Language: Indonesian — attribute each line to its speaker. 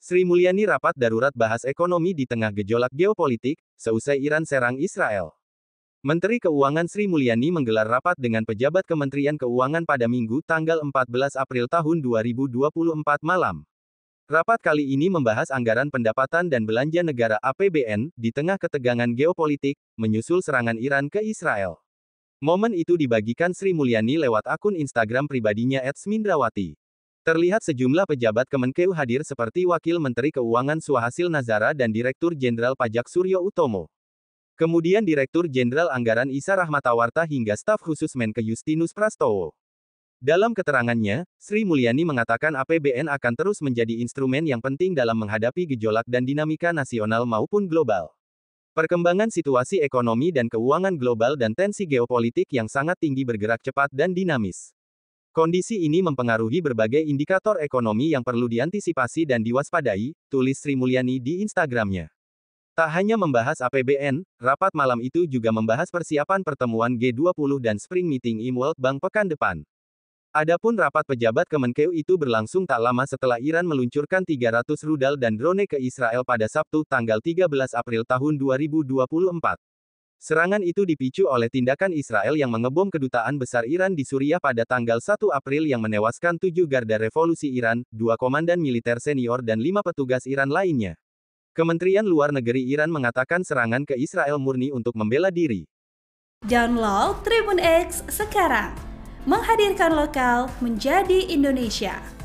Speaker 1: Sri Mulyani rapat darurat bahas ekonomi di tengah gejolak geopolitik, seusai Iran serang Israel. Menteri Keuangan Sri Mulyani menggelar rapat dengan pejabat Kementerian Keuangan pada Minggu tanggal 14 April tahun 2024 malam. Rapat kali ini membahas anggaran pendapatan dan belanja negara APBN di tengah ketegangan geopolitik menyusul serangan Iran ke Israel. Momen itu dibagikan Sri Mulyani lewat akun Instagram pribadinya @smindrawati. Terlihat sejumlah pejabat Kemenkeu hadir seperti Wakil Menteri Keuangan Suhasil Nazara dan Direktur Jenderal Pajak Suryo Utomo. Kemudian Direktur Jenderal Anggaran Isa Rahmatawarta hingga staf khusus Menke Justinus Prastowo. Dalam keterangannya, Sri Mulyani mengatakan APBN akan terus menjadi instrumen yang penting dalam menghadapi gejolak dan dinamika nasional maupun global. Perkembangan situasi ekonomi dan keuangan global dan tensi geopolitik yang sangat tinggi bergerak cepat dan dinamis. Kondisi ini mempengaruhi berbagai indikator ekonomi yang perlu diantisipasi dan diwaspadai, tulis Sri Mulyani di Instagramnya. Tak hanya membahas APBN, rapat malam itu juga membahas persiapan pertemuan G20 dan Spring Meeting in World Bank pekan depan. Adapun rapat pejabat Kemenkeu itu berlangsung tak lama setelah Iran meluncurkan 300 rudal dan drone ke Israel pada Sabtu tanggal 13 April tahun 2024. Serangan itu dipicu oleh tindakan Israel yang mengebom kedutaan besar Iran di Suriah pada tanggal 1 April yang menewaskan tujuh garda revolusi Iran, dua komandan militer senior dan lima petugas Iran lainnya. Kementerian Luar Negeri Iran mengatakan serangan ke Israel murni untuk membela diri.
Speaker 2: Download Tribun X sekarang, menghadirkan lokal menjadi Indonesia.